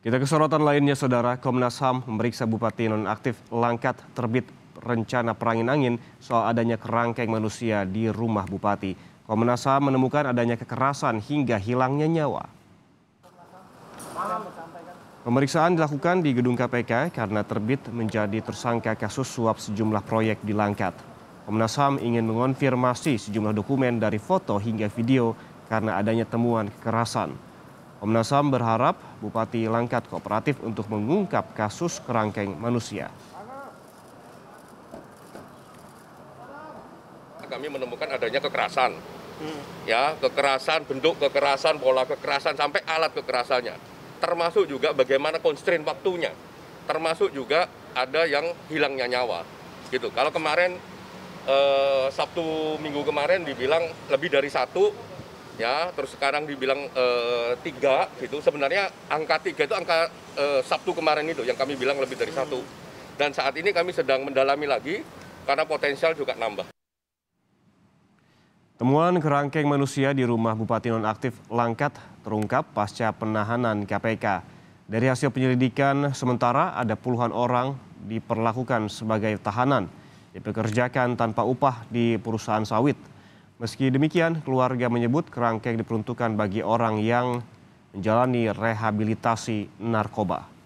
Kita ke sorotan lainnya, Saudara. Komnas HAM memeriksa Bupati Nonaktif Langkat terbit rencana perangin angin soal adanya kerangkeng manusia di rumah Bupati. Komnas HAM menemukan adanya kekerasan hingga hilangnya nyawa. Pemeriksaan dilakukan di gedung KPK karena terbit menjadi tersangka kasus suap sejumlah proyek di Langkat. Komnas HAM ingin mengonfirmasi sejumlah dokumen dari foto hingga video karena adanya temuan kekerasan. Komnas HAM berharap Bupati Langkat kooperatif untuk mengungkap kasus kerangkeng manusia. Kami menemukan adanya kekerasan, ya kekerasan, bentuk kekerasan, pola kekerasan, sampai alat kekerasannya. Termasuk juga bagaimana konstrain waktunya, termasuk juga ada yang hilangnya nyawa. Gitu. Kalau kemarin eh, Sabtu minggu kemarin dibilang lebih dari satu ya terus sekarang dibilang eh, tiga gitu sebenarnya angka tiga itu angka eh, Sabtu kemarin itu yang kami bilang lebih dari satu dan saat ini kami sedang mendalami lagi karena potensial juga nambah. Temuan kerangkeng manusia di rumah Bupati Nonaktif Langkat terungkap pasca penahanan KPK. Dari hasil penyelidikan sementara ada puluhan orang diperlakukan sebagai tahanan, dipekerjakan tanpa upah di perusahaan sawit. Meski demikian, keluarga menyebut kerangkeng diperuntukkan bagi orang yang menjalani rehabilitasi narkoba.